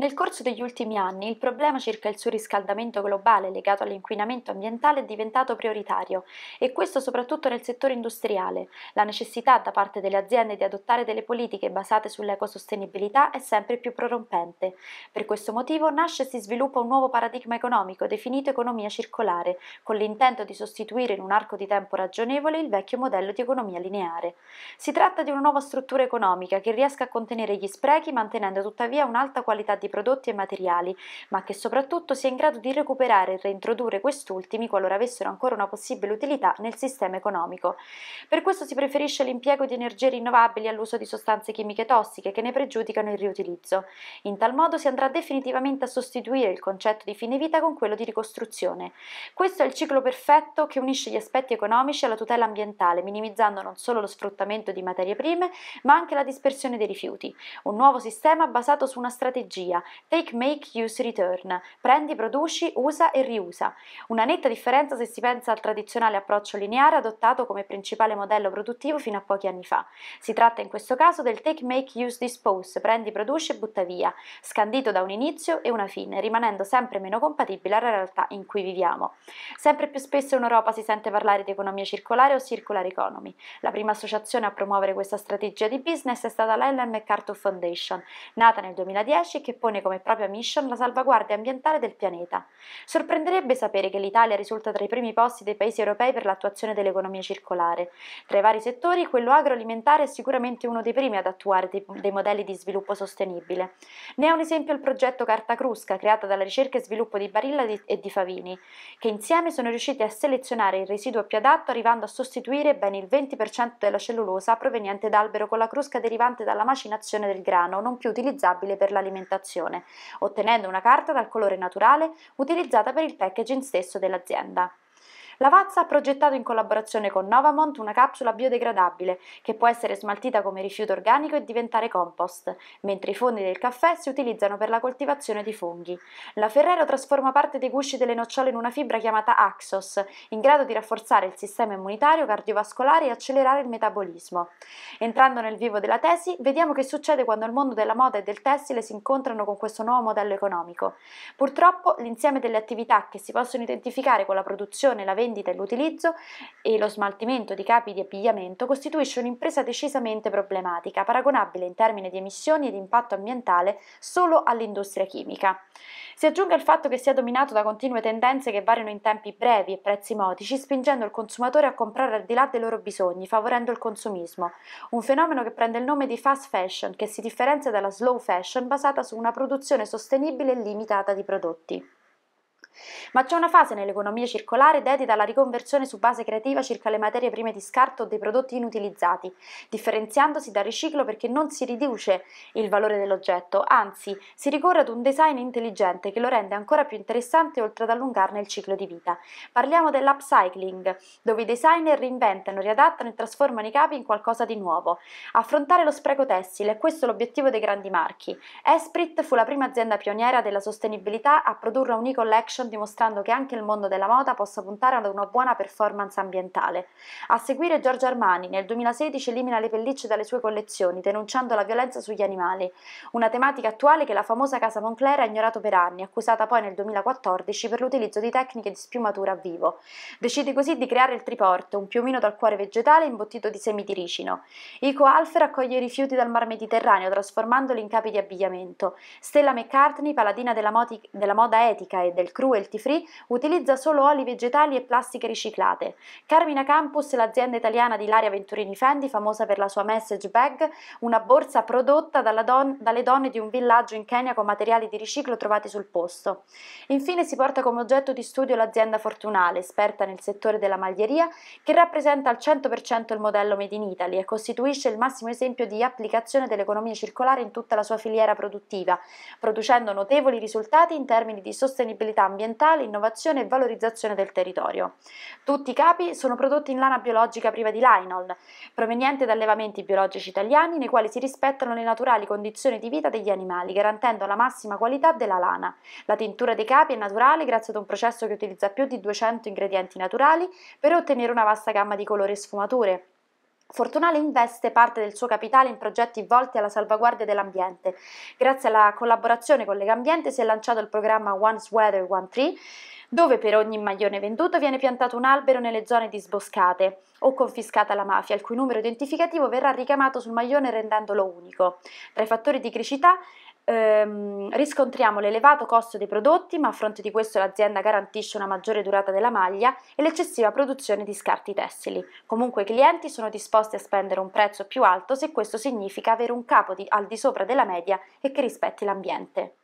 Nel corso degli ultimi anni il problema circa il surriscaldamento globale legato all'inquinamento ambientale è diventato prioritario e questo soprattutto nel settore industriale. La necessità da parte delle aziende di adottare delle politiche basate sull'ecosostenibilità è sempre più prorompente. Per questo motivo nasce e si sviluppa un nuovo paradigma economico definito economia circolare, con l'intento di sostituire in un arco di tempo ragionevole il vecchio modello di economia lineare. Si tratta di una nuova struttura economica che riesca a contenere gli sprechi mantenendo tuttavia un'alta qualità di prodotti e materiali, ma che soprattutto sia in grado di recuperare e reintrodurre quest'ultimi qualora avessero ancora una possibile utilità nel sistema economico. Per questo si preferisce l'impiego di energie rinnovabili all'uso di sostanze chimiche tossiche che ne pregiudicano il riutilizzo. In tal modo si andrà definitivamente a sostituire il concetto di fine vita con quello di ricostruzione. Questo è il ciclo perfetto che unisce gli aspetti economici alla tutela ambientale, minimizzando non solo lo sfruttamento di materie prime, ma anche la dispersione dei rifiuti. Un nuovo sistema basato su una strategia strategia, take, make, use, return, prendi, produci, usa e riusa. Una netta differenza se si pensa al tradizionale approccio lineare adottato come principale modello produttivo fino a pochi anni fa. Si tratta in questo caso del take, make, use, dispose, prendi, produci e butta via, scandito da un inizio e una fine, rimanendo sempre meno compatibile alla realtà in cui viviamo. Sempre più spesso in Europa si sente parlare di economia circolare o circular economy. La prima associazione a promuovere questa strategia di business è stata l'Ellen MacArthur Foundation, nata nel 2010 e che pone come propria mission la salvaguardia ambientale del pianeta. Sorprenderebbe sapere che l'Italia risulta tra i primi posti dei paesi europei per l'attuazione dell'economia circolare. Tra i vari settori, quello agroalimentare è sicuramente uno dei primi ad attuare dei, dei modelli di sviluppo sostenibile. Ne è un esempio il progetto Carta Crusca, creato dalla ricerca e sviluppo di Barilla e di Favini, che insieme sono riusciti a selezionare il residuo più adatto arrivando a sostituire ben il 20% della cellulosa proveniente da albero con la crusca derivante dalla macinazione del grano, non più utilizzabile per l'alimentazione presentazione, ottenendo una carta dal colore naturale utilizzata per il packaging stesso dell'azienda. Lavazza ha progettato in collaborazione con Novamont una capsula biodegradabile che può essere smaltita come rifiuto organico e diventare compost, mentre i fondi del caffè si utilizzano per la coltivazione di funghi. La Ferrero trasforma parte dei gusci delle nocciole in una fibra chiamata Axos, in grado di rafforzare il sistema immunitario, cardiovascolare e accelerare il metabolismo. Entrando nel vivo della tesi, vediamo che succede quando il mondo della moda e del tessile si incontrano con questo nuovo modello economico. Purtroppo l'insieme delle attività che si possono identificare con la produzione e la vendita vendita e l'utilizzo e lo smaltimento di capi di abbigliamento costituisce un'impresa decisamente problematica, paragonabile in termini di emissioni e di impatto ambientale solo all'industria chimica. Si aggiunga il fatto che sia dominato da continue tendenze che variano in tempi brevi e prezzi modici, spingendo il consumatore a comprare al di là dei loro bisogni, favorendo il consumismo, un fenomeno che prende il nome di fast fashion, che si differenzia dalla slow fashion basata su una produzione sostenibile e limitata di prodotti. Ma c'è una fase nell'economia circolare dedita alla riconversione su base creativa circa le materie prime di scarto o dei prodotti inutilizzati, differenziandosi dal riciclo perché non si riduce il valore dell'oggetto, anzi si ricorre ad un design intelligente che lo rende ancora più interessante oltre ad allungarne il ciclo di vita. Parliamo dell'upcycling, dove i designer reinventano, riadattano e trasformano i capi in qualcosa di nuovo. Affrontare lo spreco tessile, questo è l'obiettivo dei grandi marchi. Esprit fu la prima azienda pioniera della sostenibilità a produrre un e collection fashion dimostrando che anche il mondo della moda possa puntare ad una buona performance ambientale. A seguire Giorgio Armani nel 2016 elimina le pellicce dalle sue collezioni denunciando la violenza sugli animali, una tematica attuale che la famosa casa Moncler ha ignorato per anni, accusata poi nel 2014 per l'utilizzo di tecniche di spiumatura a vivo. Decide così di creare il triporto, un piumino dal cuore vegetale imbottito di semi di ricino. Ico Alfer raccoglie i rifiuti dal Mar Mediterraneo trasformandoli in capi di abbigliamento. Stella McCartney, paladina della, modi- della moda etica e del crudo, cruelty free, utilizza solo oli vegetali e plastiche riciclate. Carmina Campus, l'azienda italiana di Laria Venturini Fendi, famosa per la sua message bag, una borsa prodotta don dalle donne di un villaggio in Kenya con materiali di riciclo trovati sul posto. Infine si porta come oggetto di studio l'azienda Fortunale, esperta nel settore della maglieria, che rappresenta al 100% il modello Made in Italy e costituisce il massimo esempio di applicazione dell'economia circolare in tutta la sua filiera produttiva, producendo notevoli risultati in termini di sostenibilità ambientale ambientale, innovazione e valorizzazione del territorio. Tutti i capi sono prodotti in lana biologica priva di linol, proveniente da allevamenti biologici italiani nei quali si rispettano le naturali condizioni di vita degli animali, garantendo la massima qualità della lana. La tintura dei capi è naturale grazie ad un processo che utilizza più di 200 ingredienti naturali per ottenere una vasta gamma di colori e sfumature. Fortunale investe parte del suo capitale in progetti volti alla salvaguardia dell'ambiente. Grazie alla collaborazione con Legambiente si è lanciato il programma One Sweater One Tree, dove per ogni maglione venduto viene piantato un albero nelle zone disboscate o confiscata alla mafia, il cui numero identificativo verrà ricamato sul maglione rendendolo unico. Tra i fattori di criticità ehm, riscontriamo l'elevato costo dei prodotti, ma a fronte di questo l'azienda garantisce una maggiore durata della maglia e l'eccessiva produzione di scarti tessili. Comunque i clienti sono disposti a spendere un prezzo più alto se questo significa avere un capo di, al di sopra della media e che rispetti l'ambiente.